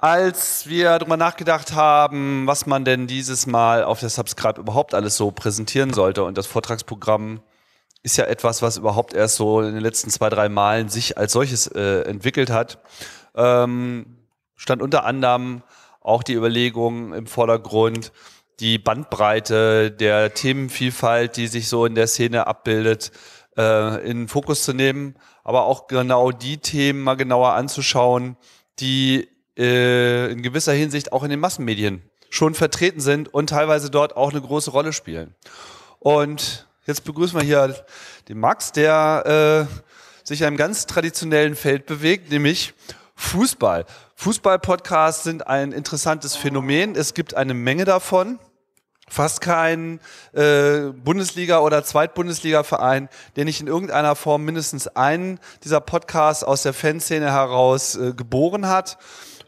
als wir darüber nachgedacht haben, was man denn dieses Mal auf der Subscribe überhaupt alles so präsentieren sollte. Und das Vortragsprogramm ist ja etwas, was überhaupt erst so in den letzten zwei, drei Malen sich als solches äh, entwickelt hat. Ähm, stand unter anderem auch die Überlegung im Vordergrund, die Bandbreite der Themenvielfalt, die sich so in der Szene abbildet, äh, in den Fokus zu nehmen, aber auch genau die Themen mal genauer anzuschauen, die äh, in gewisser Hinsicht auch in den Massenmedien schon vertreten sind und teilweise dort auch eine große Rolle spielen. Und jetzt begrüßen wir hier den Max, der äh, sich einem ganz traditionellen Feld bewegt, nämlich Fußball. Fußball-Podcasts sind ein interessantes Phänomen. Es gibt eine Menge davon. Fast kein äh, Bundesliga- oder Zweitbundesliga-Verein, der nicht in irgendeiner Form mindestens einen dieser Podcasts aus der Fanszene heraus äh, geboren hat.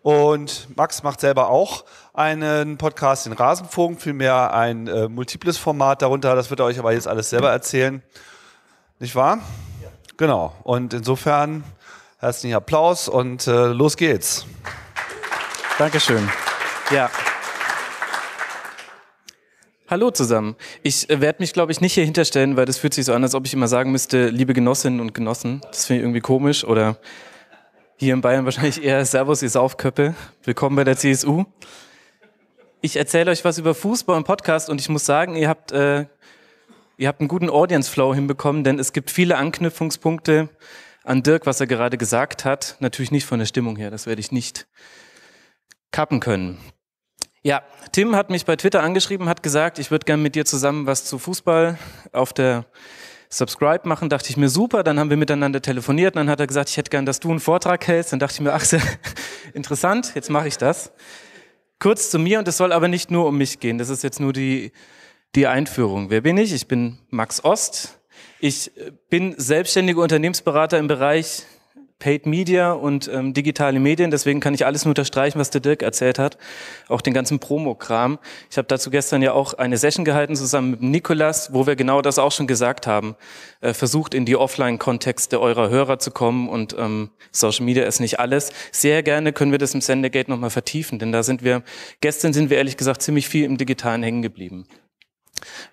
Und Max macht selber auch einen Podcast, den Rasenfunk, vielmehr ein äh, multiples Format darunter. Das wird er euch aber jetzt alles selber erzählen. Nicht wahr? Ja. Genau. Und insofern herzlichen Applaus und äh, los geht's. Dankeschön. Ja. Hallo zusammen. Ich äh, werde mich, glaube ich, nicht hier hinterstellen, weil das fühlt sich so an, als ob ich immer sagen müsste, liebe Genossinnen und Genossen. Das finde ich irgendwie komisch oder hier in Bayern wahrscheinlich eher Servus, ihr Saufköppe. Willkommen bei der CSU. Ich erzähle euch was über Fußball im Podcast und ich muss sagen, ihr habt, äh, ihr habt einen guten Audience-Flow hinbekommen, denn es gibt viele Anknüpfungspunkte an Dirk, was er gerade gesagt hat. Natürlich nicht von der Stimmung her, das werde ich nicht kappen können. Ja, Tim hat mich bei Twitter angeschrieben, hat gesagt, ich würde gerne mit dir zusammen was zu Fußball auf der Subscribe machen, dachte ich mir, super, dann haben wir miteinander telefoniert und dann hat er gesagt, ich hätte gern, dass du einen Vortrag hältst. Dann dachte ich mir, ach, sehr interessant, jetzt mache ich das. Kurz zu mir und es soll aber nicht nur um mich gehen, das ist jetzt nur die, die Einführung. Wer bin ich? Ich bin Max Ost. Ich äh, bin selbstständiger Unternehmensberater im Bereich Paid Media und ähm, digitale Medien. Deswegen kann ich alles nur unterstreichen, was der Dirk erzählt hat. Auch den ganzen Promokram. Ich habe dazu gestern ja auch eine Session gehalten zusammen mit Nikolas, wo wir genau das auch schon gesagt haben. Äh, versucht in die Offline-Kontexte eurer Hörer zu kommen und ähm, Social Media ist nicht alles. Sehr gerne können wir das im Sendergate nochmal vertiefen, denn da sind wir, gestern sind wir ehrlich gesagt ziemlich viel im Digitalen hängen geblieben.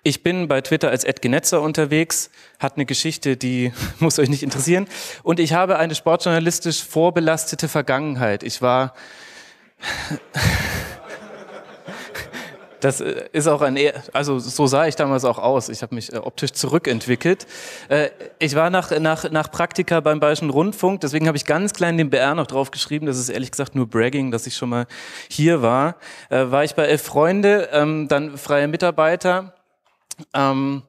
Ich bin bei Twitter als Edgenetzer unterwegs, hat eine Geschichte, die muss euch nicht interessieren. Und ich habe eine sportjournalistisch vorbelastete Vergangenheit. Ich war. Das äh, ist auch ein, also so sah ich damals auch aus. Ich habe mich äh, optisch zurückentwickelt. Äh, ich war nach, nach, nach Praktika beim Bayerischen Rundfunk, deswegen habe ich ganz klein den BR noch draufgeschrieben. Das ist ehrlich gesagt nur Bragging, dass ich schon mal hier war. War ich bei Elf Freunde, ähm, dann freier Mitarbeiter ähm,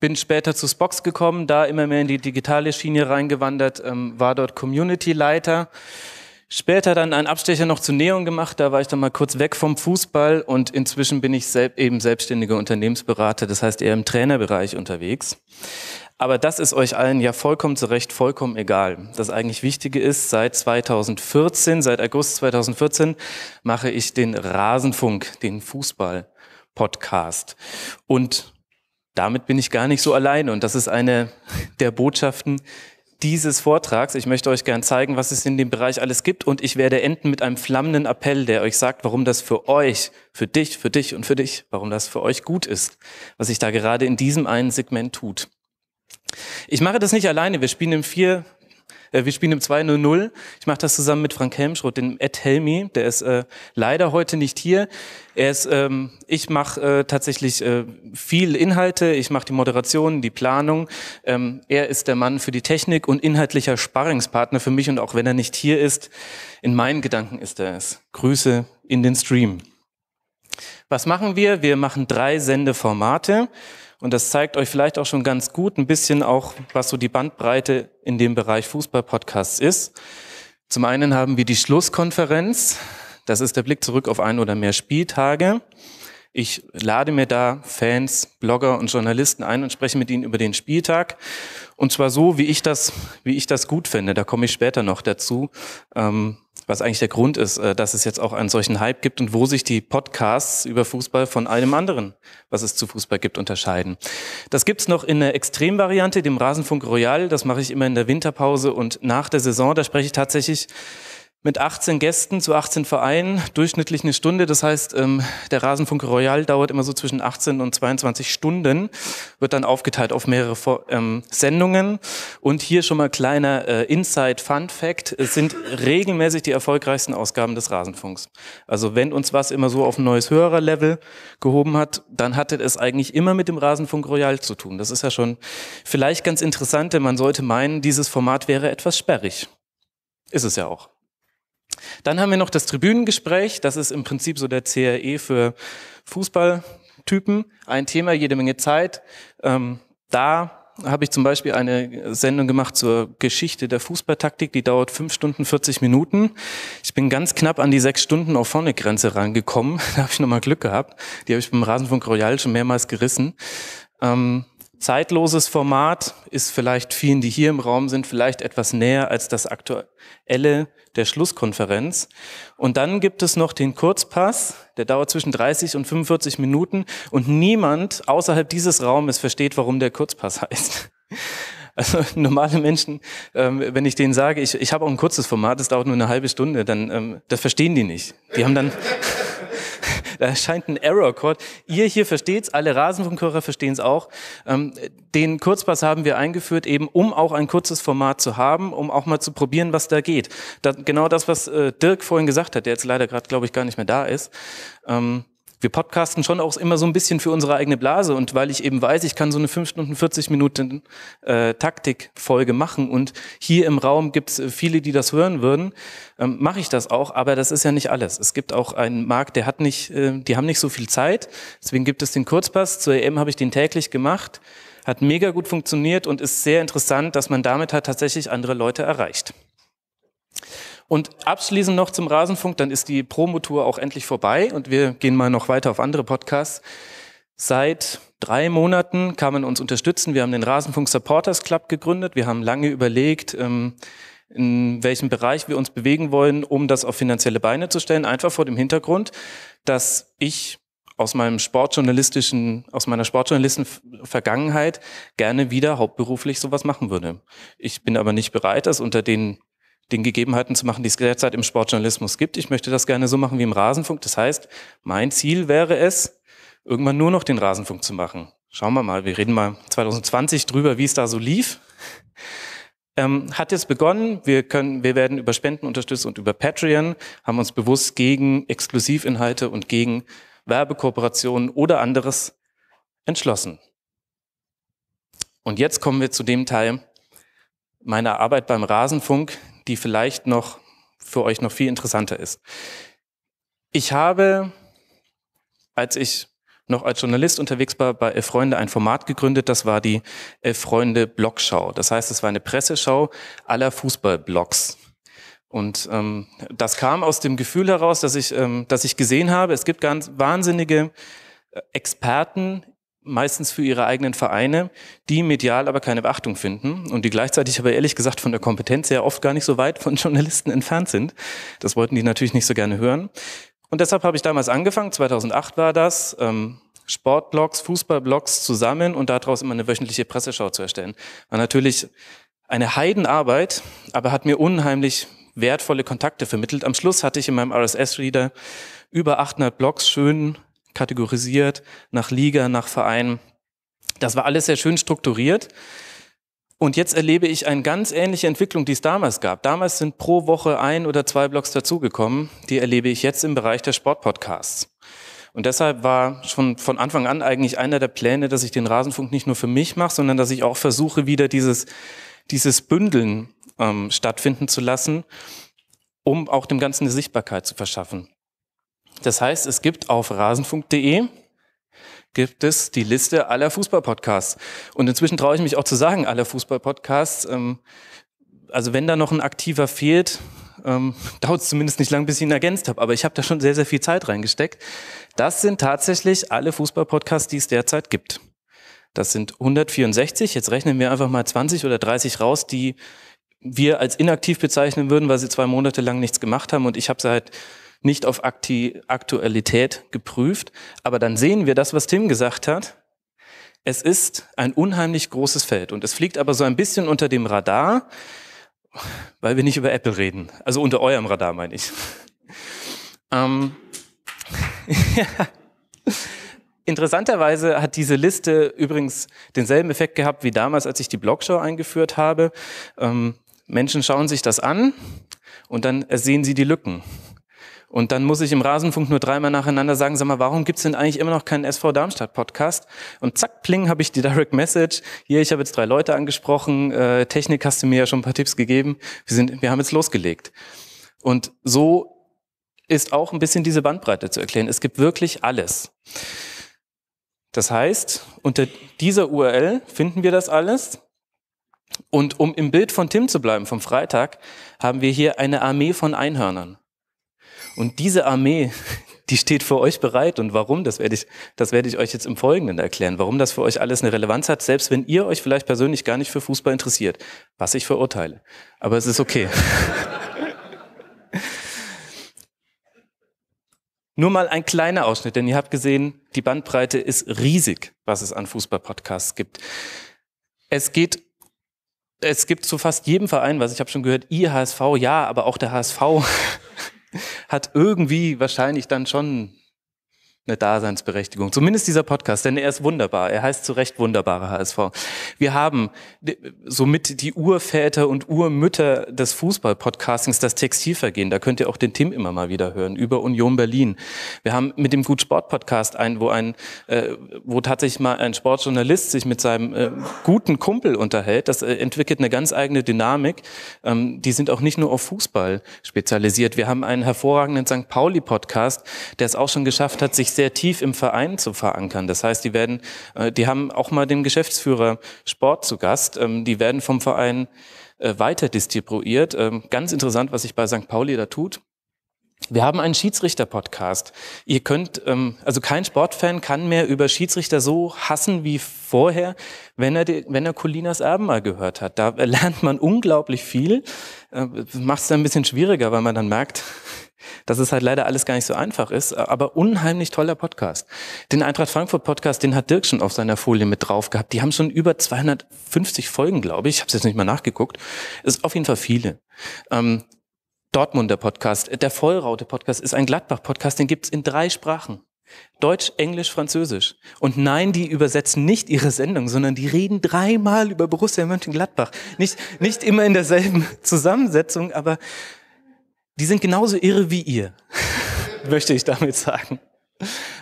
bin später zu Spox gekommen, da immer mehr in die digitale Schiene reingewandert, ähm, war dort Community-Leiter. Später dann einen Abstecher noch zu Neon gemacht, da war ich dann mal kurz weg vom Fußball und inzwischen bin ich selb eben selbstständiger Unternehmensberater, das heißt eher im Trainerbereich unterwegs. Aber das ist euch allen ja vollkommen zu Recht vollkommen egal. Das eigentlich Wichtige ist, seit 2014, seit August 2014 mache ich den Rasenfunk, den Fußball-Podcast. Und damit bin ich gar nicht so allein. Und das ist eine der Botschaften dieses Vortrags. Ich möchte euch gern zeigen, was es in dem Bereich alles gibt. Und ich werde enden mit einem flammenden Appell, der euch sagt, warum das für euch, für dich, für dich und für dich, warum das für euch gut ist, was sich da gerade in diesem einen Segment tut. Ich mache das nicht alleine. Wir spielen im vier äh, wir spielen im 2-0-0. Ich mache das zusammen mit Frank Helmschroth, dem Ed Helmi. Der ist äh, leider heute nicht hier. Er ist, ähm, ich mache äh, tatsächlich äh, viel Inhalte. Ich mache die Moderation, die Planung. Ähm, er ist der Mann für die Technik und inhaltlicher Sparringspartner für mich. Und auch wenn er nicht hier ist, in meinen Gedanken ist er es. Grüße in den Stream. Was machen wir? Wir machen drei Sendeformate. Und das zeigt euch vielleicht auch schon ganz gut ein bisschen auch, was so die Bandbreite in dem Bereich Fußball-Podcasts ist. Zum einen haben wir die Schlusskonferenz. Das ist der Blick zurück auf ein oder mehr Spieltage. Ich lade mir da Fans, Blogger und Journalisten ein und spreche mit ihnen über den Spieltag. Und zwar so, wie ich das, wie ich das gut finde. Da komme ich später noch dazu, ähm, was eigentlich der Grund ist, äh, dass es jetzt auch einen solchen Hype gibt und wo sich die Podcasts über Fußball von allem anderen, was es zu Fußball gibt, unterscheiden. Das gibt's noch in der Extremvariante, dem Rasenfunk Royal. Das mache ich immer in der Winterpause und nach der Saison. Da spreche ich tatsächlich mit 18 Gästen zu 18 Vereinen, durchschnittlich eine Stunde. Das heißt, ähm, der Rasenfunk Royal dauert immer so zwischen 18 und 22 Stunden, wird dann aufgeteilt auf mehrere ähm, Sendungen. Und hier schon mal kleiner äh, Inside-Fun-Fact, es sind regelmäßig die erfolgreichsten Ausgaben des Rasenfunks. Also wenn uns was immer so auf ein neues Hörerlevel gehoben hat, dann hatte es eigentlich immer mit dem Rasenfunk Royal zu tun. Das ist ja schon vielleicht ganz interessant, denn man sollte meinen, dieses Format wäre etwas sperrig. Ist es ja auch. Dann haben wir noch das Tribünengespräch. Das ist im Prinzip so der CRE für Fußballtypen. Ein Thema, jede Menge Zeit. Ähm, da habe ich zum Beispiel eine Sendung gemacht zur Geschichte der Fußballtaktik, die dauert fünf Stunden 40 Minuten. Ich bin ganz knapp an die sechs Stunden auf vorne Grenze rangekommen. Da habe ich nochmal Glück gehabt. Die habe ich beim Rasenfunk Royal schon mehrmals gerissen. Ähm, zeitloses Format ist vielleicht vielen, die hier im Raum sind, vielleicht etwas näher als das aktuelle der Schlusskonferenz. Und dann gibt es noch den Kurzpass, der dauert zwischen 30 und 45 Minuten und niemand außerhalb dieses Raumes versteht, warum der Kurzpass heißt. Also normale Menschen, ähm, wenn ich denen sage, ich, ich habe auch ein kurzes Format, das dauert nur eine halbe Stunde, dann ähm, das verstehen die nicht. Die haben dann da erscheint ein Error-Code. Ihr hier versteht's, alle Rasenfunkhörer verstehen's auch. Ähm, den Kurzpass haben wir eingeführt, eben um auch ein kurzes Format zu haben, um auch mal zu probieren, was da geht. genau das, was äh, Dirk vorhin gesagt hat, der jetzt leider gerade, glaube ich, gar nicht mehr da ist. Ähm, wir podcasten schon auch immer so ein bisschen für unsere eigene Blase und weil ich eben weiß, ich kann so eine 5 Stunden 40 Minuten äh, Taktikfolge machen und hier im Raum gibt es äh, viele, die das hören würden, ähm, mache ich das auch, aber das ist ja nicht alles. Es gibt auch einen Markt, der hat nicht, äh, die haben nicht so viel Zeit, deswegen gibt es den Kurzpass, zur EM habe ich den täglich gemacht, hat mega gut funktioniert und ist sehr interessant, dass man damit halt tatsächlich andere Leute erreicht. Und abschließend noch zum Rasenfunk, dann ist die Promotour auch endlich vorbei und wir gehen mal noch weiter auf andere Podcasts. Seit drei Monaten kann man uns unterstützen. Wir haben den Rasenfunk Supporters Club gegründet. Wir haben lange überlegt, ähm, in welchem Bereich wir uns bewegen wollen, um das auf finanzielle Beine zu stellen. Einfach vor dem Hintergrund, dass ich aus meinem sportjournalistischen, aus meiner sportjournalistischen Vergangenheit gerne wieder hauptberuflich sowas machen würde. Ich bin aber nicht bereit, das unter den den Gegebenheiten zu machen, die es derzeit im Sportjournalismus gibt. Ich möchte das gerne so machen wie im Rasenfunk. Das heißt, mein Ziel wäre es, irgendwann nur noch den Rasenfunk zu machen. Schauen wir mal, wir reden mal 2020 drüber, wie es da so lief. Ähm, hat jetzt begonnen. Wir können, wir werden über Spenden unterstützt und über Patreon haben uns bewusst gegen Exklusivinhalte und gegen Werbekooperationen oder anderes entschlossen. Und jetzt kommen wir zu dem Teil meiner Arbeit beim Rasenfunk, die vielleicht noch für euch noch viel interessanter ist. Ich habe, als ich noch als Journalist unterwegs war, bei Elf Freunde ein Format gegründet. Das war die Elf Freunde Blogschau. Das heißt, es war eine Presseschau aller Fußballblogs. Und ähm, das kam aus dem Gefühl heraus, dass ich, ähm, dass ich gesehen habe, es gibt ganz wahnsinnige äh, Experten meistens für ihre eigenen Vereine, die medial aber keine Beachtung finden und die gleichzeitig aber ehrlich gesagt von der Kompetenz her oft gar nicht so weit von Journalisten entfernt sind. Das wollten die natürlich nicht so gerne hören. Und deshalb habe ich damals angefangen, 2008 war das, ähm, Sportblogs, Fußballblogs zusammen und daraus immer eine wöchentliche Presseschau zu erstellen. War natürlich eine Heidenarbeit, aber hat mir unheimlich wertvolle Kontakte vermittelt. Am Schluss hatte ich in meinem RSS-Reader über 800 Blogs schön kategorisiert, nach Liga, nach Verein. Das war alles sehr schön strukturiert. Und jetzt erlebe ich eine ganz ähnliche Entwicklung, die es damals gab. Damals sind pro Woche ein oder zwei Blogs dazugekommen. Die erlebe ich jetzt im Bereich der Sportpodcasts. Und deshalb war schon von Anfang an eigentlich einer der Pläne, dass ich den Rasenfunk nicht nur für mich mache, sondern dass ich auch versuche, wieder dieses, dieses Bündeln ähm, stattfinden zu lassen, um auch dem Ganzen eine Sichtbarkeit zu verschaffen. Das heißt, es gibt auf rasenfunk.de gibt es die Liste aller Fußballpodcasts. Und inzwischen traue ich mich auch zu sagen, aller Fußballpodcasts. Ähm, also wenn da noch ein aktiver fehlt, ähm, dauert es zumindest nicht lang, bis ich ihn ergänzt habe. Aber ich habe da schon sehr, sehr viel Zeit reingesteckt. Das sind tatsächlich alle Fußballpodcasts, die es derzeit gibt. Das sind 164. Jetzt rechnen wir einfach mal 20 oder 30 raus, die wir als inaktiv bezeichnen würden, weil sie zwei Monate lang nichts gemacht haben. Und ich habe seit halt nicht auf Akti Aktualität geprüft. Aber dann sehen wir das, was Tim gesagt hat. Es ist ein unheimlich großes Feld und es fliegt aber so ein bisschen unter dem Radar, weil wir nicht über Apple reden. Also unter eurem Radar meine ich. Ähm, Interessanterweise hat diese Liste übrigens denselben Effekt gehabt wie damals, als ich die Blogshow eingeführt habe. Ähm, Menschen schauen sich das an und dann sehen sie die Lücken. Und dann muss ich im Rasenfunk nur dreimal nacheinander sagen, sag mal, warum gibt's denn eigentlich immer noch keinen SV Darmstadt Podcast? Und zack, pling, habe ich die Direct Message. Hier, ich habe jetzt drei Leute angesprochen, äh, Technik hast du mir ja schon ein paar Tipps gegeben. Wir, sind, wir haben jetzt losgelegt. Und so ist auch ein bisschen diese Bandbreite zu erklären. Es gibt wirklich alles. Das heißt, unter dieser URL finden wir das alles. Und um im Bild von Tim zu bleiben, vom Freitag, haben wir hier eine Armee von Einhörnern. Und diese Armee, die steht für euch bereit. Und warum, das werde ich, das werde ich euch jetzt im Folgenden erklären, warum das für euch alles eine Relevanz hat, selbst wenn ihr euch vielleicht persönlich gar nicht für Fußball interessiert, was ich verurteile. Aber es ist okay. Nur mal ein kleiner Ausschnitt, denn ihr habt gesehen, die Bandbreite ist riesig, was es an Fußballpodcasts gibt. Es geht es gibt zu fast jedem Verein, was ich habe schon gehört, IHSV, ja, aber auch der HSV hat irgendwie wahrscheinlich dann schon eine Daseinsberechtigung. Zumindest dieser Podcast, denn er ist wunderbar. Er heißt zu Recht wunderbare HSV. Wir haben somit die Urväter und Urmütter des Fußball-Podcastings, das Textilvergehen. Da könnt ihr auch den Tim immer mal wieder hören, über Union Berlin. Wir haben mit dem Gut Sport Podcast einen, wo ein, äh, wo tatsächlich mal ein Sportjournalist sich mit seinem äh, guten Kumpel unterhält. Das äh, entwickelt eine ganz eigene Dynamik. Ähm, die sind auch nicht nur auf Fußball spezialisiert. Wir haben einen hervorragenden St. Pauli Podcast, der es auch schon geschafft hat, sich sehr tief im Verein zu verankern. Das heißt, die werden, äh, die haben auch mal den Geschäftsführer Sport zu Gast. Ähm, die werden vom Verein äh, weiter distribuiert. Ähm, ganz interessant, was sich bei St. Pauli da tut. Wir haben einen Schiedsrichter-Podcast. Ihr könnt, ähm, also kein Sportfan kann mehr über Schiedsrichter so hassen wie vorher, wenn er, wenn er Colinas Erben mal gehört hat. Da lernt man unglaublich viel, äh, macht es dann ein bisschen schwieriger, weil man dann merkt, dass es halt leider alles gar nicht so einfach ist, aber unheimlich toller Podcast. Den Eintracht Frankfurt Podcast, den hat Dirk schon auf seiner Folie mit drauf gehabt. Die haben schon über 250 Folgen, glaube ich. Ich habe es jetzt nicht mal nachgeguckt. Ist auf jeden Fall viele. Ähm, Dortmunder Podcast, der Vollraute Podcast ist ein Gladbach Podcast, den gibt's in drei Sprachen. Deutsch, Englisch, Französisch. Und nein, die übersetzen nicht ihre Sendung, sondern die reden dreimal über Borussia Mönchengladbach. Nicht, nicht immer in derselben Zusammensetzung, aber die sind genauso irre wie ihr, möchte ich damit sagen.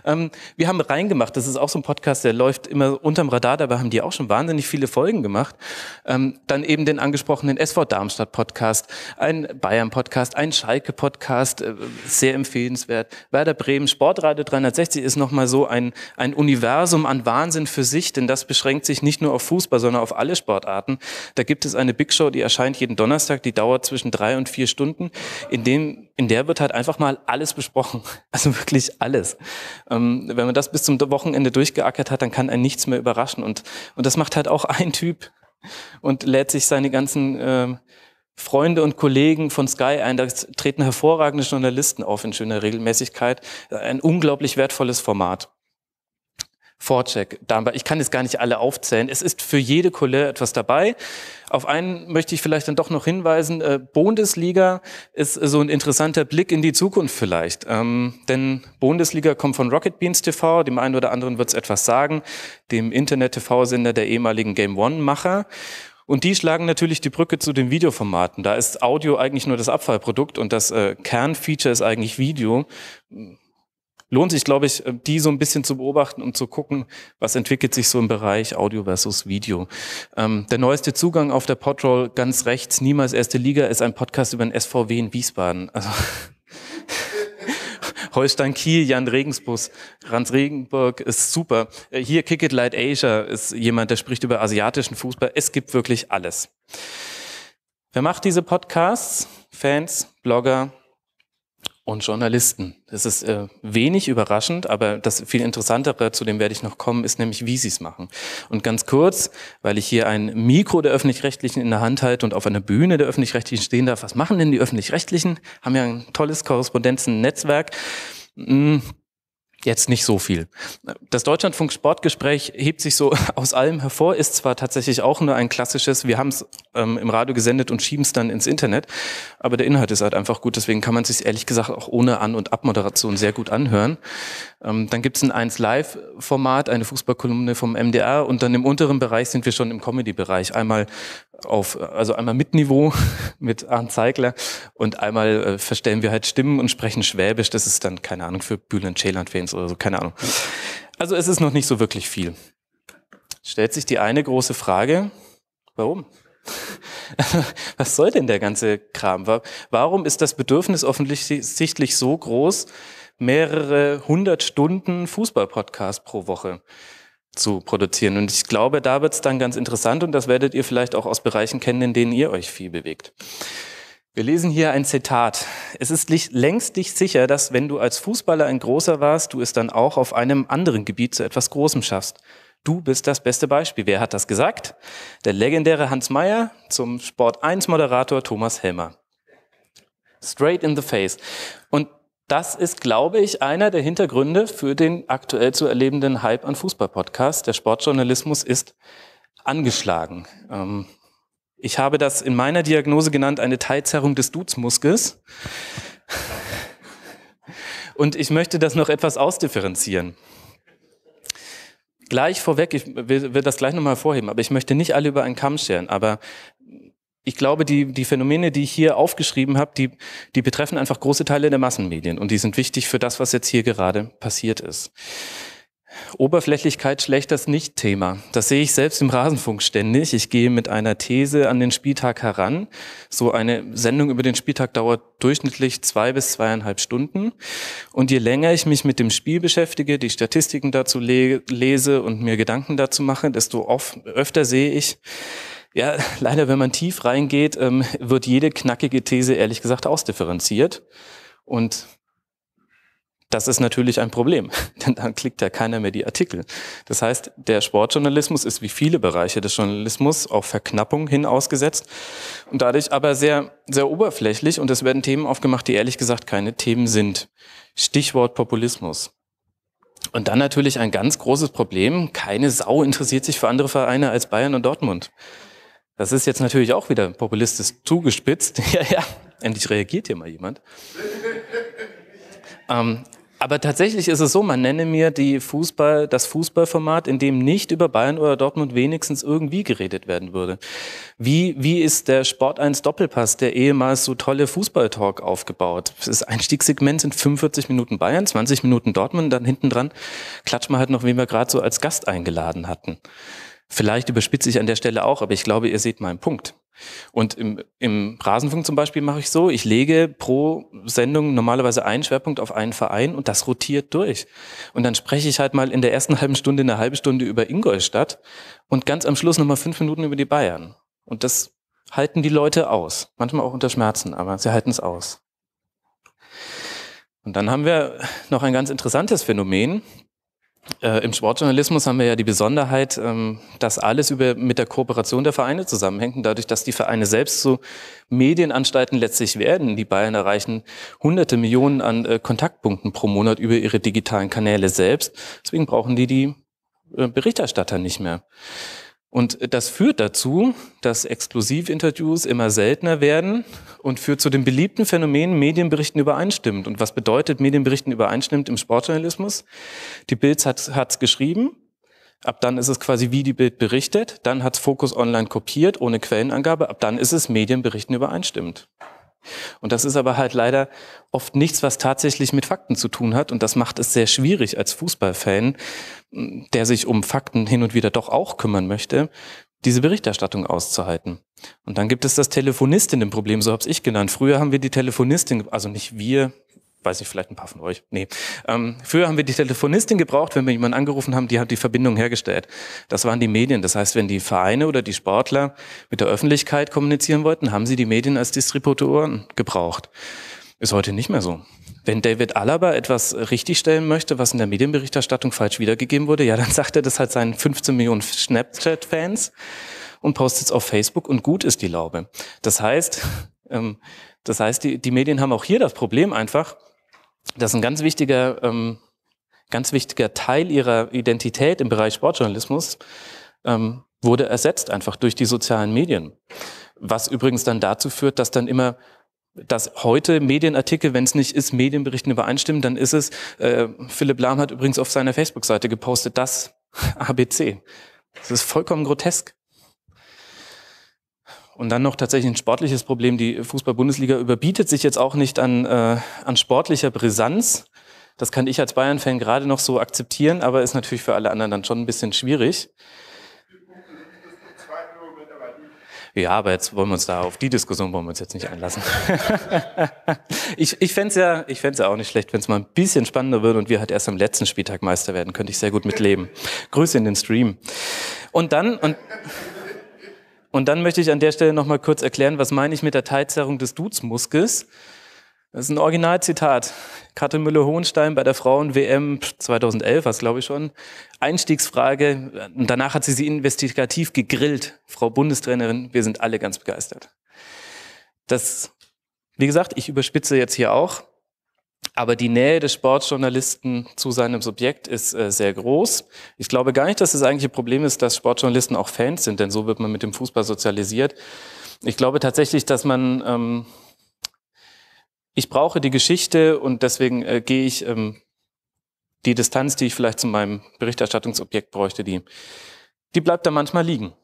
Ähm, wir haben reingemacht, das ist auch so ein Podcast, der läuft immer unterm Radar, dabei haben die auch schon wahnsinnig viele Folgen gemacht. Ähm, dann eben den angesprochenen SV Darmstadt Podcast, ein Bayern Podcast, ein Schalke Podcast, äh, sehr empfehlenswert. Werder Bremen, Sportradio 360 ist nochmal so ein, ein Universum an Wahnsinn für sich, denn das beschränkt sich nicht nur auf Fußball, sondern auf alle Sportarten. Da gibt es eine Big Show, die erscheint jeden Donnerstag, die dauert zwischen drei und vier Stunden, in dem in der wird halt einfach mal alles besprochen. Also wirklich alles. Ähm, wenn man das bis zum Wochenende durchgeackert hat, dann kann einen nichts mehr überraschen. Und, und das macht halt auch ein Typ und lädt sich seine ganzen äh, Freunde und Kollegen von Sky ein. Da treten hervorragende Journalisten auf in schöner Regelmäßigkeit. Ein unglaublich wertvolles Format. Vorcheck, Darmbar. Ich kann jetzt gar nicht alle aufzählen. Es ist für jede Couleur etwas dabei. Auf einen möchte ich vielleicht dann doch noch hinweisen. Äh, Bundesliga ist so ein interessanter Blick in die Zukunft vielleicht. Ähm, denn Bundesliga kommt von Rocket Beans TV, dem einen oder anderen wird es etwas sagen, dem Internet-TV-Sender der ehemaligen Game One-Macher. Und die schlagen natürlich die Brücke zu den Videoformaten. Da ist Audio eigentlich nur das Abfallprodukt und das äh, Kernfeature ist eigentlich Video lohnt sich, glaube ich, die so ein bisschen zu beobachten und zu gucken, was entwickelt sich so im Bereich Audio versus Video. Ähm, der neueste Zugang auf der Podroll ganz rechts, niemals erste Liga, ist ein Podcast über den SVW in Wiesbaden. Also Holstein Kiel, Jan Regensbus, Ranz Regenburg ist super. Äh, hier Kick It Light Asia ist jemand, der spricht über asiatischen Fußball. Es gibt wirklich alles. Wer macht diese Podcasts? Fans, Blogger, und Journalisten. Das ist äh, wenig überraschend, aber das viel interessantere, zu dem werde ich noch kommen, ist nämlich, wie sie es machen. Und ganz kurz, weil ich hier ein Mikro der Öffentlich-Rechtlichen in der Hand halte und auf einer Bühne der Öffentlich-Rechtlichen stehen darf, was machen denn die Öffentlich-Rechtlichen? Haben ja ein tolles Korrespondenzennetzwerk. Hm jetzt nicht so viel. Das Deutschlandfunk Sportgespräch hebt sich so aus allem hervor, ist zwar tatsächlich auch nur ein klassisches, wir haben es ähm, im Radio gesendet und schieben es dann ins Internet, aber der Inhalt ist halt einfach gut, deswegen kann man sich ehrlich gesagt auch ohne An- und Abmoderation sehr gut anhören. Ähm, dann gibt es ein 1 Live-Format, eine Fußballkolumne vom MDR und dann im unteren Bereich sind wir schon im Comedy-Bereich. Einmal auf, also einmal mit Niveau mit Arndt Zeigler und einmal äh, verstellen wir halt Stimmen und sprechen Schwäbisch. Das ist dann, keine Ahnung, für Bühlen Ceylan-Fans Prozent oder so, keine Ahnung. Also es ist noch nicht so wirklich viel. Stellt sich die eine große Frage, warum? Was soll denn der ganze Kram? Warum ist das Bedürfnis offensichtlich so groß, mehrere hundert Stunden Fußball-Podcast pro Woche zu produzieren? Und ich glaube, da wird es dann ganz interessant und das werdet ihr vielleicht auch aus Bereichen kennen, in denen ihr euch viel bewegt. Wir lesen hier ein Zitat. Es ist längst nicht sicher, dass wenn du als Fußballer ein Großer warst, du es dann auch auf einem anderen Gebiet zu etwas Großem schaffst. Du bist das beste Beispiel. Wer hat das gesagt? Der legendäre Hans Meyer zum Sport 1 Moderator Thomas Helmer. Straight in the face. Und das ist, glaube ich, einer der Hintergründe für den aktuell zu erlebenden Hype an Fußballpodcasts. Der Sportjournalismus ist angeschlagen. Ähm, ich habe das in meiner Diagnose genannt, eine Teilzerrung des Duzmuskels. Und ich möchte das noch etwas ausdifferenzieren. Gleich vorweg, ich will, das gleich nochmal vorheben, aber ich möchte nicht alle über einen Kamm scheren, aber ich glaube, die, die Phänomene, die ich hier aufgeschrieben habe, die, die betreffen einfach große Teile der Massenmedien und die sind wichtig für das, was jetzt hier gerade passiert ist. Oberflächlichkeit das Nicht-Thema. Das sehe ich selbst im Rasenfunk ständig. Ich gehe mit einer These an den Spieltag heran. So eine Sendung über den Spieltag dauert durchschnittlich zwei bis zweieinhalb Stunden. Und je länger ich mich mit dem Spiel beschäftige, die Statistiken dazu le lese und mir Gedanken dazu mache, desto oft, öfter sehe ich, ja, leider, wenn man tief reingeht, ähm, wird jede knackige These ehrlich gesagt ausdifferenziert. Und das ist natürlich ein Problem, denn dann klickt ja keiner mehr die Artikel. Das heißt, der Sportjournalismus ist wie viele Bereiche des Journalismus auf Verknappung hin ausgesetzt und dadurch aber sehr, sehr oberflächlich und es werden Themen aufgemacht, die ehrlich gesagt keine Themen sind. Stichwort Populismus. Und dann natürlich ein ganz großes Problem. Keine Sau interessiert sich für andere Vereine als Bayern und Dortmund. Das ist jetzt natürlich auch wieder populistisch zugespitzt. ja, ja, endlich reagiert hier mal jemand. Ähm, aber tatsächlich ist es so, man nenne mir die Fußball, das Fußballformat, in dem nicht über Bayern oder Dortmund wenigstens irgendwie geredet werden würde. Wie, wie ist der Sport 1 Doppelpass, der ehemals so tolle Fußballtalk aufgebaut? Das Einstiegssegment sind 45 Minuten Bayern, 20 Minuten Dortmund, dann hinten dran klatscht man halt noch, wen wir gerade so als Gast eingeladen hatten. Vielleicht überspitze ich an der Stelle auch, aber ich glaube, ihr seht meinen Punkt. Und im, im Rasenfunk zum Beispiel mache ich so, ich lege pro Sendung normalerweise einen Schwerpunkt auf einen Verein und das rotiert durch. Und dann spreche ich halt mal in der ersten halben Stunde eine halbe Stunde über Ingolstadt und ganz am Schluss nochmal fünf Minuten über die Bayern. Und das halten die Leute aus. Manchmal auch unter Schmerzen, aber sie halten es aus. Und dann haben wir noch ein ganz interessantes Phänomen. Äh, Im Sportjournalismus haben wir ja die Besonderheit, ähm, dass alles über, mit der Kooperation der Vereine zusammenhängt. Und dadurch, dass die Vereine selbst so Medienanstalten letztlich werden, die Bayern erreichen hunderte Millionen an äh, Kontaktpunkten pro Monat über ihre digitalen Kanäle selbst. Deswegen brauchen die die äh, Berichterstatter nicht mehr. Und das führt dazu, dass Exklusivinterviews immer seltener werden und führt zu dem beliebten Phänomen Medienberichten übereinstimmt. Und was bedeutet Medienberichten übereinstimmt im Sportjournalismus? Die Bild hat es geschrieben. Ab dann ist es quasi wie die Bild berichtet. Dann hat es Focus Online kopiert, ohne Quellenangabe. Ab dann ist es Medienberichten übereinstimmt. Und das ist aber halt leider oft nichts, was tatsächlich mit Fakten zu tun hat. Und das macht es sehr schwierig als Fußballfan, der sich um Fakten hin und wieder doch auch kümmern möchte, diese Berichterstattung auszuhalten. Und dann gibt es das Telefonistinnenproblem, so habe ich genannt. Früher haben wir die Telefonistin, also nicht wir, weiß nicht, vielleicht ein paar von euch. Nee. Ähm, früher haben wir die Telefonistin gebraucht, wenn wir jemanden angerufen haben, die hat die Verbindung hergestellt. Das waren die Medien. Das heißt, wenn die Vereine oder die Sportler mit der Öffentlichkeit kommunizieren wollten, haben sie die Medien als Distributoren gebraucht. Ist heute nicht mehr so. Wenn David Alaba etwas richtigstellen möchte, was in der Medienberichterstattung falsch wiedergegeben wurde, ja, dann sagt er das halt seinen 15 Millionen Snapchat-Fans und postet es auf Facebook und gut ist die Laube. Das heißt, ähm, das heißt, die, die Medien haben auch hier das Problem einfach, das ist ein ganz wichtiger, ähm, ganz wichtiger Teil ihrer Identität im Bereich Sportjournalismus, ähm, wurde ersetzt einfach durch die sozialen Medien. Was übrigens dann dazu führt, dass dann immer dass heute Medienartikel, wenn es nicht ist, Medienberichten übereinstimmen, dann ist es, äh, Philipp Lahm hat übrigens auf seiner Facebook-Seite gepostet, das ABC. Das ist vollkommen grotesk. Und dann noch tatsächlich ein sportliches Problem. Die Fußball-Bundesliga überbietet sich jetzt auch nicht an, äh, an sportlicher Brisanz. Das kann ich als Bayern-Fan gerade noch so akzeptieren, aber ist natürlich für alle anderen dann schon ein bisschen schwierig. Ja, aber jetzt wollen wir uns da auf die Diskussion wollen wir uns jetzt nicht einlassen. ich ich fände es ja, ja auch nicht schlecht, wenn es mal ein bisschen spannender würde und wir halt erst am letzten Spieltag Meister werden. Könnte ich sehr gut mitleben. Grüße in den Stream. Und dann, und und dann möchte ich an der Stelle nochmal kurz erklären, was meine ich mit der Teilzerrung des Dudesmuskels. Das ist ein Originalzitat. Katte Müller-Hohenstein bei der Frauen-WM 2011, was glaube ich schon. Einstiegsfrage. Und danach hat sie sie investigativ gegrillt. Frau Bundestrainerin, wir sind alle ganz begeistert. Das, wie gesagt, ich überspitze jetzt hier auch. Aber die Nähe des Sportjournalisten zu seinem Subjekt ist äh, sehr groß. Ich glaube gar nicht, dass das eigentliche Problem ist, dass Sportjournalisten auch Fans sind, denn so wird man mit dem Fußball sozialisiert. Ich glaube tatsächlich, dass man, ähm, ich brauche die Geschichte und deswegen äh, gehe ich ähm, die Distanz, die ich vielleicht zu meinem Berichterstattungsobjekt bräuchte, die, die bleibt da manchmal liegen.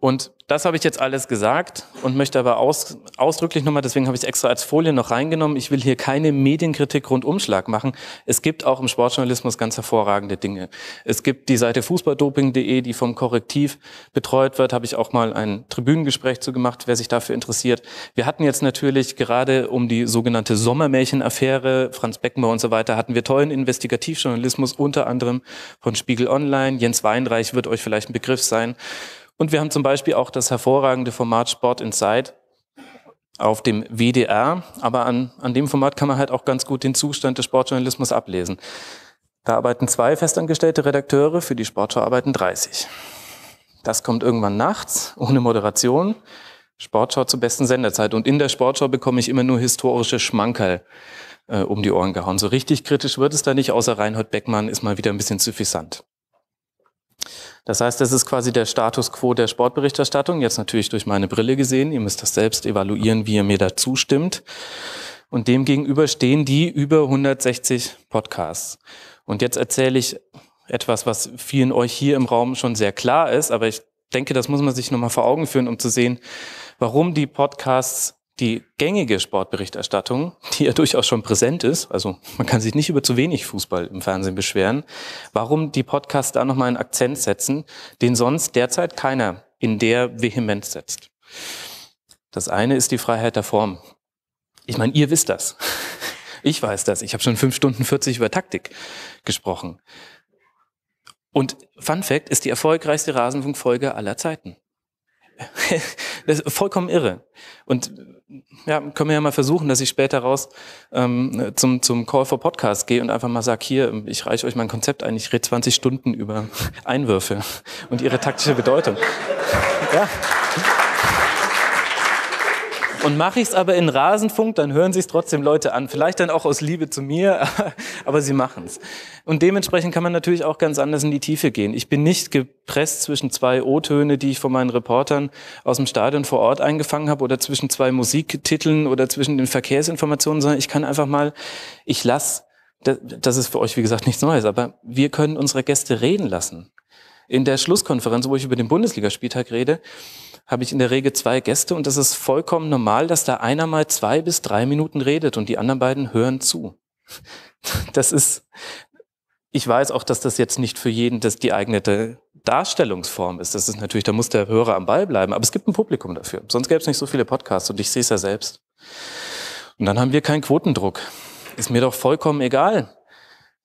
Und das habe ich jetzt alles gesagt und möchte aber aus, ausdrücklich nochmal, deswegen habe ich es extra als Folie noch reingenommen, ich will hier keine Medienkritik rundumschlag machen. Es gibt auch im Sportjournalismus ganz hervorragende Dinge. Es gibt die Seite fußballdoping.de, die vom Korrektiv betreut wird, habe ich auch mal ein Tribünengespräch zu gemacht, wer sich dafür interessiert. Wir hatten jetzt natürlich gerade um die sogenannte Sommermärchenaffäre, Franz Beckenbauer und so weiter, hatten wir tollen Investigativjournalismus, unter anderem von Spiegel Online. Jens Weinreich wird euch vielleicht ein Begriff sein. Und wir haben zum Beispiel auch das hervorragende Format Sport Inside auf dem WDR. Aber an, an dem Format kann man halt auch ganz gut den Zustand des Sportjournalismus ablesen. Da arbeiten zwei festangestellte Redakteure, für die Sportschau arbeiten 30. Das kommt irgendwann nachts, ohne Moderation. Sportschau zur besten Senderzeit. Und in der Sportschau bekomme ich immer nur historische Schmankerl äh, um die Ohren gehauen. So richtig kritisch wird es da nicht, außer Reinhold Beckmann ist mal wieder ein bisschen zu fissant. Das heißt, das ist quasi der Status quo der Sportberichterstattung, jetzt natürlich durch meine Brille gesehen. Ihr müsst das selbst evaluieren, wie ihr mir dazu stimmt. Und demgegenüber stehen die über 160 Podcasts. Und jetzt erzähle ich etwas, was vielen euch hier im Raum schon sehr klar ist, aber ich denke, das muss man sich nochmal vor Augen führen, um zu sehen, warum die Podcasts die gängige Sportberichterstattung, die ja durchaus schon präsent ist, also man kann sich nicht über zu wenig Fußball im Fernsehen beschweren, warum die Podcasts da nochmal einen Akzent setzen, den sonst derzeit keiner in der Vehemenz setzt. Das eine ist die Freiheit der Form. Ich meine, ihr wisst das. Ich weiß das. Ich habe schon fünf Stunden 40 über Taktik gesprochen. Und Fun Fact ist die erfolgreichste Rasenfunkfolge aller Zeiten. das ist vollkommen irre. Und ja, können wir ja mal versuchen, dass ich später raus ähm, zum, zum Call for Podcast gehe und einfach mal sage, hier, ich reiche euch mein Konzept ein, ich rede 20 Stunden über Einwürfe und ihre taktische Bedeutung. Ja. Und mache ich es aber in Rasenfunk, dann hören sich trotzdem Leute an. Vielleicht dann auch aus Liebe zu mir, aber sie machen es. Und dementsprechend kann man natürlich auch ganz anders in die Tiefe gehen. Ich bin nicht gepresst zwischen zwei O-Töne, die ich von meinen Reportern aus dem Stadion vor Ort eingefangen habe oder zwischen zwei Musiktiteln oder zwischen den Verkehrsinformationen, sondern ich kann einfach mal, ich lasse, das ist für euch wie gesagt nichts Neues, aber wir können unsere Gäste reden lassen. In der Schlusskonferenz, wo ich über den Bundesligaspieltag rede, habe ich in der Regel zwei Gäste und das ist vollkommen normal, dass da einer mal zwei bis drei Minuten redet und die anderen beiden hören zu. Das ist, ich weiß auch, dass das jetzt nicht für jeden das die eignete Darstellungsform ist. Das ist natürlich, da muss der Hörer am Ball bleiben, aber es gibt ein Publikum dafür. Sonst gäbe es nicht so viele Podcasts und ich sehe es ja selbst. Und dann haben wir keinen Quotendruck. Ist mir doch vollkommen egal,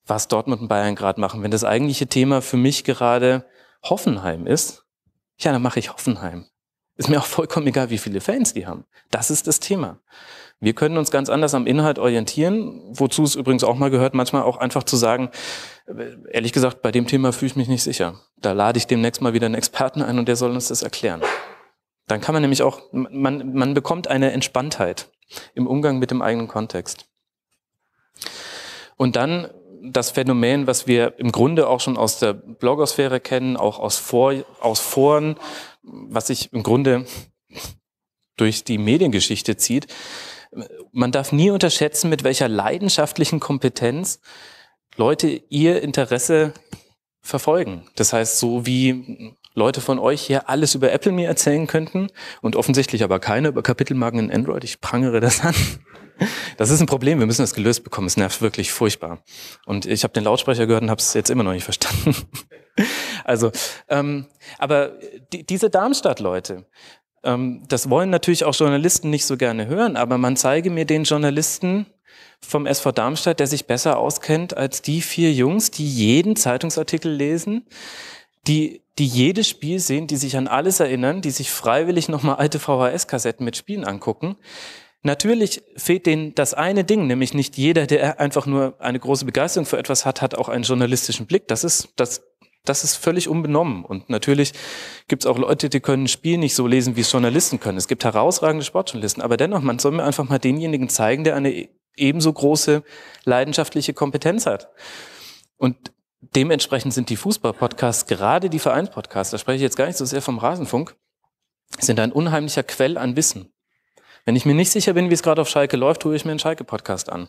was Dortmund und Bayern gerade machen. Wenn das eigentliche Thema für mich gerade Hoffenheim ist, ja, dann mache ich Hoffenheim. Ist mir auch vollkommen egal, wie viele Fans die haben. Das ist das Thema. Wir können uns ganz anders am Inhalt orientieren, wozu es übrigens auch mal gehört, manchmal auch einfach zu sagen, äh, ehrlich gesagt, bei dem Thema fühle ich mich nicht sicher. Da lade ich demnächst mal wieder einen Experten ein und der soll uns das erklären. Dann kann man nämlich auch, man, man bekommt eine Entspanntheit im Umgang mit dem eigenen Kontext. Und dann das Phänomen, was wir im Grunde auch schon aus der Blogosphäre kennen, auch aus, Vor aus Foren, was sich im Grunde durch die Mediengeschichte zieht. Man darf nie unterschätzen, mit welcher leidenschaftlichen Kompetenz Leute ihr Interesse verfolgen. Das heißt, so wie Leute von euch hier alles über Apple mir erzählen könnten und offensichtlich aber keine über Kapitelmarken in Android. Ich prangere das an. Das ist ein Problem, wir müssen das gelöst bekommen. Es nervt wirklich furchtbar. Und ich habe den Lautsprecher gehört und habe es jetzt immer noch nicht verstanden. Also, ähm, aber die, diese Darmstadt-Leute, ähm, das wollen natürlich auch Journalisten nicht so gerne hören, aber man zeige mir den Journalisten vom SV Darmstadt, der sich besser auskennt als die vier Jungs, die jeden Zeitungsartikel lesen, die die jedes Spiel sehen, die sich an alles erinnern, die sich freiwillig nochmal alte VHS-Kassetten mit Spielen angucken, Natürlich fehlt denen das eine Ding, nämlich nicht jeder, der einfach nur eine große Begeisterung für etwas hat, hat auch einen journalistischen Blick. Das ist, das, das ist völlig unbenommen. Und natürlich gibt es auch Leute, die können ein Spiel nicht so lesen, wie es Journalisten können. Es gibt herausragende Sportjournalisten. Aber dennoch, man soll mir einfach mal denjenigen zeigen, der eine ebenso große leidenschaftliche Kompetenz hat. Und dementsprechend sind die Fußballpodcasts, gerade die Vereinspodcasts, da spreche ich jetzt gar nicht so sehr vom Rasenfunk, sind ein unheimlicher Quell an Wissen. Wenn ich mir nicht sicher bin, wie es gerade auf Schalke läuft, hole ich mir einen Schalke-Podcast an.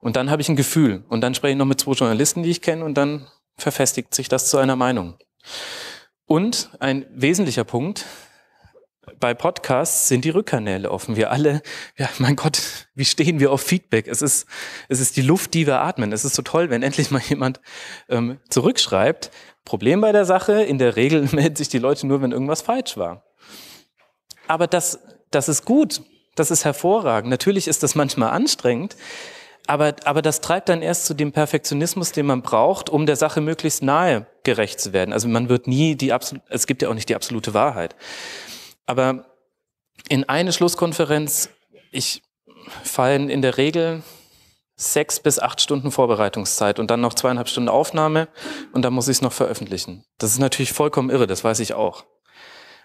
Und dann habe ich ein Gefühl. Und dann spreche ich noch mit zwei Journalisten, die ich kenne, und dann verfestigt sich das zu einer Meinung. Und ein wesentlicher Punkt, bei Podcasts sind die Rückkanäle offen. Wir alle, ja, mein Gott, wie stehen wir auf Feedback? Es ist, es ist die Luft, die wir atmen. Es ist so toll, wenn endlich mal jemand ähm, zurückschreibt. Problem bei der Sache, in der Regel melden sich die Leute nur, wenn irgendwas falsch war. Aber das, das ist gut. Das ist hervorragend. Natürlich ist das manchmal anstrengend, aber, aber das treibt dann erst zu dem Perfektionismus, den man braucht, um der Sache möglichst nahe gerecht zu werden. Also man wird nie die absolute, es gibt ja auch nicht die absolute Wahrheit. Aber in eine Schlusskonferenz, ich fallen in der Regel sechs bis acht Stunden Vorbereitungszeit und dann noch zweieinhalb Stunden Aufnahme und dann muss ich es noch veröffentlichen. Das ist natürlich vollkommen irre, das weiß ich auch.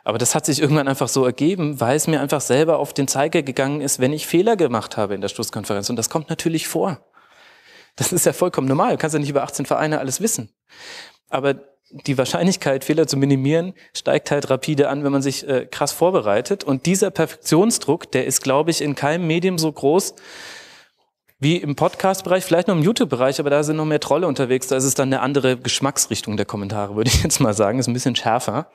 Aber das hat sich irgendwann einfach so ergeben, weil es mir einfach selber auf den Zeiger gegangen ist, wenn ich Fehler gemacht habe in der Schlusskonferenz. Und das kommt natürlich vor. Das ist ja vollkommen normal. Du kannst ja nicht über 18 Vereine alles wissen. Aber die Wahrscheinlichkeit, Fehler zu minimieren, steigt halt rapide an, wenn man sich äh, krass vorbereitet. Und dieser Perfektionsdruck, der ist, glaube ich, in keinem Medium so groß wie im Podcast-Bereich, vielleicht noch im YouTube-Bereich, aber da sind noch mehr Trolle unterwegs. Da ist es dann eine andere Geschmacksrichtung der Kommentare, würde ich jetzt mal sagen. Ist ein bisschen schärfer.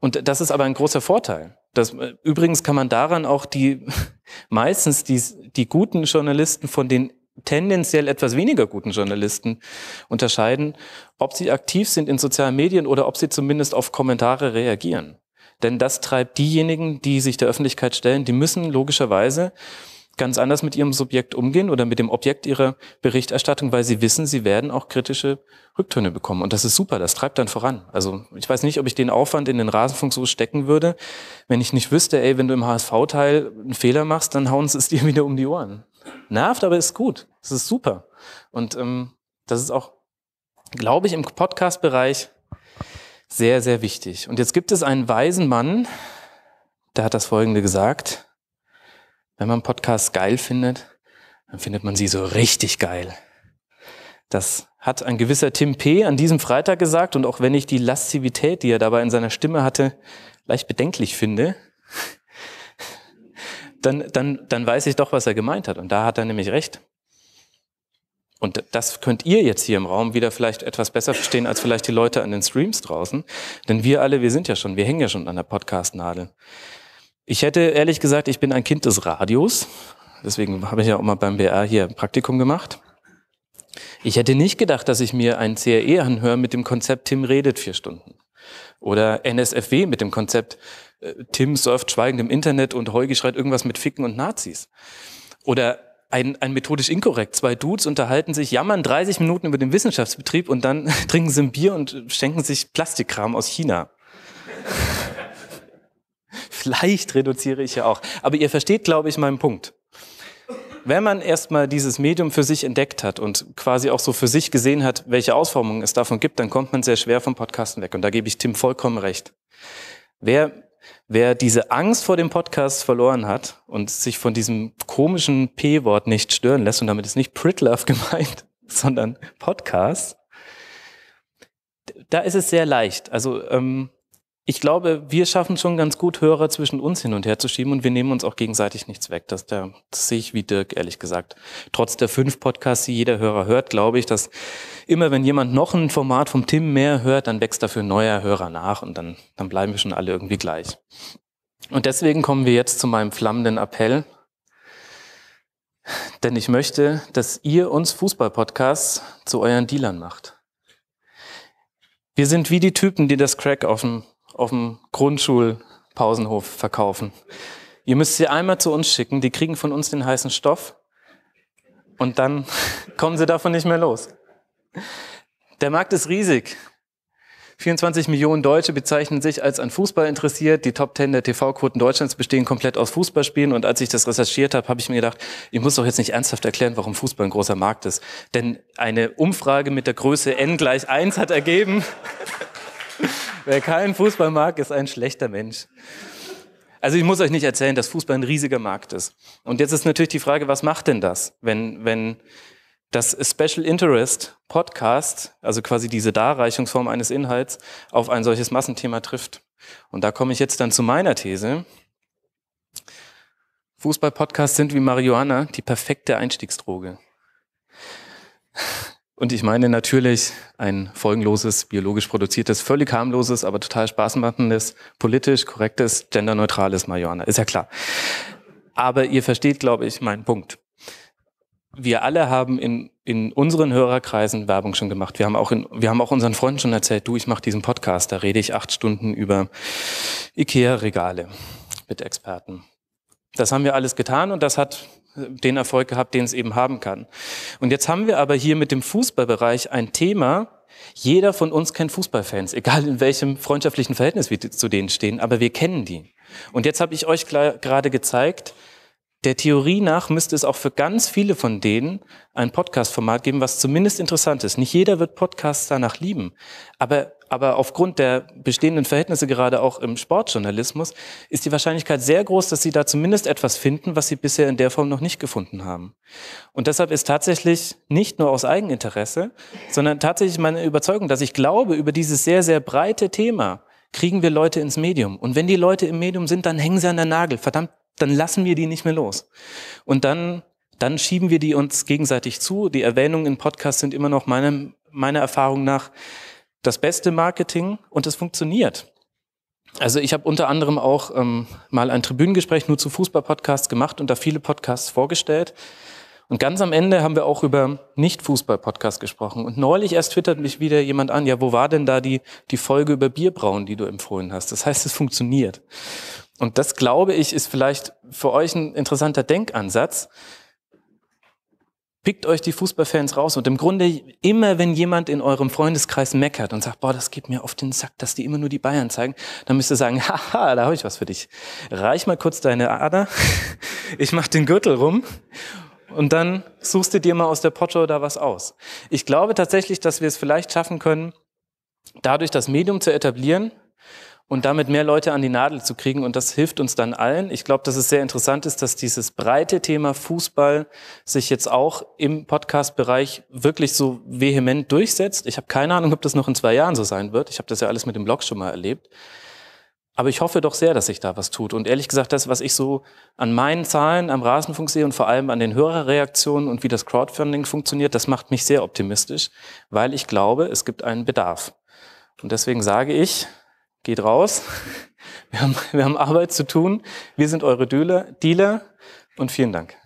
Und das ist aber ein großer Vorteil. Das, äh, übrigens kann man daran auch die meistens die, die guten Journalisten von den tendenziell etwas weniger guten Journalisten unterscheiden, ob sie aktiv sind in sozialen Medien oder ob sie zumindest auf Kommentare reagieren. Denn das treibt diejenigen, die sich der Öffentlichkeit stellen, die müssen logischerweise ganz anders mit ihrem Subjekt umgehen oder mit dem Objekt ihrer Berichterstattung, weil sie wissen, sie werden auch kritische Rücktöne bekommen. Und das ist super, das treibt dann voran. Also ich weiß nicht, ob ich den Aufwand in den Rasenfunk so stecken würde, wenn ich nicht wüsste, ey, wenn du im HSV-Teil einen Fehler machst, dann hauen sie es dir wieder um die Ohren. Nervt, aber ist gut. Das ist super. Und ähm, das ist auch, glaube ich, im Podcast-Bereich sehr, sehr wichtig. Und jetzt gibt es einen weisen Mann, der hat das Folgende gesagt. Wenn man Podcasts geil findet, dann findet man sie so richtig geil. Das hat ein gewisser Tim P. an diesem Freitag gesagt und auch wenn ich die Lastivität, die er dabei in seiner Stimme hatte, leicht bedenklich finde, dann, dann, dann weiß ich doch, was er gemeint hat. Und da hat er nämlich recht. Und das könnt ihr jetzt hier im Raum wieder vielleicht etwas besser verstehen als vielleicht die Leute an den Streams draußen. Denn wir alle, wir sind ja schon, wir hängen ja schon an der Podcast-Nadel. Ich hätte ehrlich gesagt, ich bin ein Kind des Radios. Deswegen habe ich ja auch mal beim BR hier ein Praktikum gemacht. Ich hätte nicht gedacht, dass ich mir einen CRE anhöre mit dem Konzept Tim redet vier Stunden. Oder NSFW mit dem Konzept äh, Tim surft schweigend im Internet und Heugi schreit irgendwas mit Ficken und Nazis. Oder ein, ein methodisch inkorrekt. Zwei Dudes unterhalten sich, jammern 30 Minuten über den Wissenschaftsbetrieb und dann trinken sie ein Bier und schenken sich Plastikkram aus China. Vielleicht reduziere ich ja auch. Aber ihr versteht, glaube ich, meinen Punkt. Wenn man erstmal dieses Medium für sich entdeckt hat und quasi auch so für sich gesehen hat, welche Ausformungen es davon gibt, dann kommt man sehr schwer vom Podcasten weg. Und da gebe ich Tim vollkommen recht. Wer, wer diese Angst vor dem Podcast verloren hat und sich von diesem komischen P-Wort nicht stören lässt, und damit ist nicht Pritlove gemeint, sondern Podcast, da ist es sehr leicht. Also ähm, ich glaube, wir schaffen schon ganz gut, Hörer zwischen uns hin und her zu schieben und wir nehmen uns auch gegenseitig nichts weg. Das, das sehe ich wie Dirk, ehrlich gesagt. Trotz der fünf Podcasts, die jeder Hörer hört, glaube ich, dass immer wenn jemand noch ein Format vom Tim mehr hört, dann wächst dafür ein neuer Hörer nach und dann, dann bleiben wir schon alle irgendwie gleich. Und deswegen kommen wir jetzt zu meinem flammenden Appell. Denn ich möchte, dass ihr uns Fußballpodcasts zu euren Dealern macht. Wir sind wie die Typen, die das Crack auf dem auf dem Grundschulpausenhof verkaufen. Ihr müsst sie einmal zu uns schicken, die kriegen von uns den heißen Stoff und dann kommen sie davon nicht mehr los. Der Markt ist riesig. 24 Millionen Deutsche bezeichnen sich als an Fußball interessiert. Die Top 10 der TV-Quoten Deutschlands bestehen komplett aus Fußballspielen. Und als ich das recherchiert habe, habe ich mir gedacht, ich muss doch jetzt nicht ernsthaft erklären, warum Fußball ein großer Markt ist. Denn eine Umfrage mit der Größe n gleich 1 hat ergeben, Wer keinen Fußball mag, ist ein schlechter Mensch. Also ich muss euch nicht erzählen, dass Fußball ein riesiger Markt ist. Und jetzt ist natürlich die Frage, was macht denn das, wenn, wenn das Special Interest Podcast, also quasi diese Darreichungsform eines Inhalts, auf ein solches Massenthema trifft? Und da komme ich jetzt dann zu meiner These. Fußball-Podcasts sind wie Marihuana die perfekte Einstiegsdroge. Und ich meine natürlich ein folgenloses, biologisch produziertes, völlig harmloses, aber total spaßmachendes, politisch korrektes, genderneutrales Marihuana. Ist ja klar. Aber ihr versteht, glaube ich, meinen Punkt. Wir alle haben in, in unseren Hörerkreisen Werbung schon gemacht. Wir haben auch, in, wir haben auch unseren Freunden schon erzählt, du, ich mache diesen Podcast, da rede ich acht Stunden über Ikea-Regale mit Experten. Das haben wir alles getan und das hat den Erfolg gehabt, den es eben haben kann. Und jetzt haben wir aber hier mit dem Fußballbereich ein Thema. Jeder von uns kennt Fußballfans, egal in welchem freundschaftlichen Verhältnis wir zu denen stehen, aber wir kennen die. Und jetzt habe ich euch gerade gezeigt, der Theorie nach müsste es auch für ganz viele von denen ein Podcast-Format geben, was zumindest interessant ist. Nicht jeder wird Podcasts danach lieben, aber aber aufgrund der bestehenden Verhältnisse gerade auch im Sportjournalismus ist die Wahrscheinlichkeit sehr groß, dass sie da zumindest etwas finden, was sie bisher in der Form noch nicht gefunden haben. Und deshalb ist tatsächlich nicht nur aus Eigeninteresse, sondern tatsächlich meine Überzeugung, dass ich glaube, über dieses sehr, sehr breite Thema kriegen wir Leute ins Medium. Und wenn die Leute im Medium sind, dann hängen sie an der Nagel. Verdammt, dann lassen wir die nicht mehr los. Und dann dann schieben wir die uns gegenseitig zu. Die Erwähnungen in Podcasts sind immer noch meinem, meiner Erfahrung nach das beste Marketing und es funktioniert. Also ich habe unter anderem auch ähm, mal ein Tribünengespräch nur zu Fußball-Podcasts gemacht und da viele Podcasts vorgestellt. Und ganz am Ende haben wir auch über Nicht-Fußball-Podcasts gesprochen. Und neulich erst twittert mich wieder jemand an, ja, wo war denn da die, die Folge über Bierbrauen, die du empfohlen hast? Das heißt, es funktioniert. Und das, glaube ich, ist vielleicht für euch ein interessanter Denkansatz, Pickt euch die Fußballfans raus und im Grunde immer, wenn jemand in eurem Freundeskreis meckert und sagt, boah, das geht mir auf den Sack, dass die immer nur die Bayern zeigen, dann müsst ihr sagen, haha, da habe ich was für dich. Reich mal kurz deine Ader, ich mach den Gürtel rum und dann suchst du dir mal aus der Potter da was aus. Ich glaube tatsächlich, dass wir es vielleicht schaffen können, dadurch das Medium zu etablieren, und damit mehr Leute an die Nadel zu kriegen. Und das hilft uns dann allen. Ich glaube, dass es sehr interessant ist, dass dieses breite Thema Fußball sich jetzt auch im Podcast-Bereich wirklich so vehement durchsetzt. Ich habe keine Ahnung, ob das noch in zwei Jahren so sein wird. Ich habe das ja alles mit dem Blog schon mal erlebt. Aber ich hoffe doch sehr, dass sich da was tut. Und ehrlich gesagt, das, was ich so an meinen Zahlen am Rasenfunk sehe und vor allem an den Hörerreaktionen und wie das Crowdfunding funktioniert, das macht mich sehr optimistisch, weil ich glaube, es gibt einen Bedarf. Und deswegen sage ich, geht raus. Wir haben, wir haben Arbeit zu tun. Wir sind eure Dealer und vielen Dank.